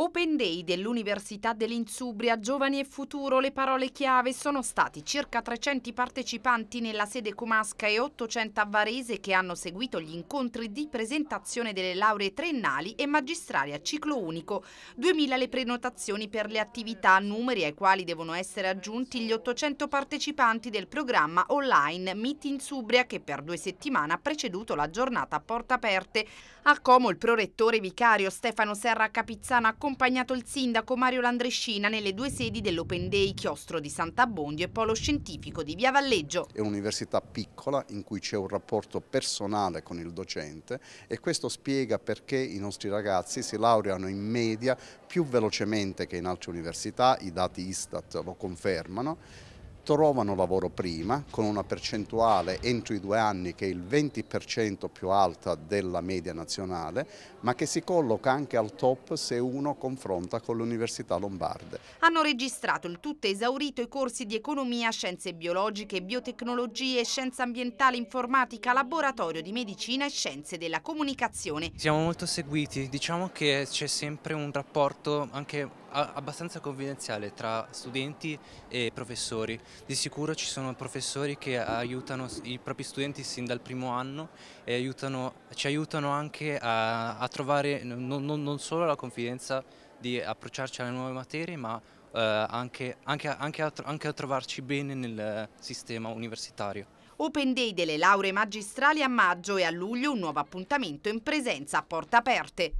Open Day dell'Università dell'Insubria, Giovani e Futuro, le parole chiave sono stati circa 300 partecipanti nella sede comasca e 800 a Varese che hanno seguito gli incontri di presentazione delle lauree triennali e magistrali a ciclo unico, 2000 le prenotazioni per le attività, numeri ai quali devono essere aggiunti gli 800 partecipanti del programma online Meet Inzubria che per due settimane ha preceduto la giornata a porta aperte. A Como il prorettore vicario Stefano Serra Capizzana ha accompagnato il sindaco Mario Landrescina nelle due sedi dell'Open Day Chiostro di Sant'Abbondio e Polo Scientifico di Via Valleggio. È un'università piccola in cui c'è un rapporto personale con il docente e questo spiega perché i nostri ragazzi si laureano in media più velocemente che in altre università, i dati Istat lo confermano trovano lavoro prima con una percentuale entro i due anni che è il 20% più alta della media nazionale ma che si colloca anche al top se uno confronta con le università lombarde. Hanno registrato il tutto esaurito i corsi di economia, scienze biologiche, biotecnologie, scienza ambientale, informatica, laboratorio di medicina e scienze della comunicazione. Siamo molto seguiti, diciamo che c'è sempre un rapporto anche abbastanza confidenziale tra studenti e professori di sicuro ci sono professori che aiutano i propri studenti sin dal primo anno e aiutano, ci aiutano anche a, a trovare non, non, non, solo la confidenza di approcciarci alle nuove materie ma eh, anche, anche, anche, a, anche a trovarci bene nel sistema universitario. Open Day delle lauree magistrali a maggio e a luglio un nuovo appuntamento in presenza a porte aperte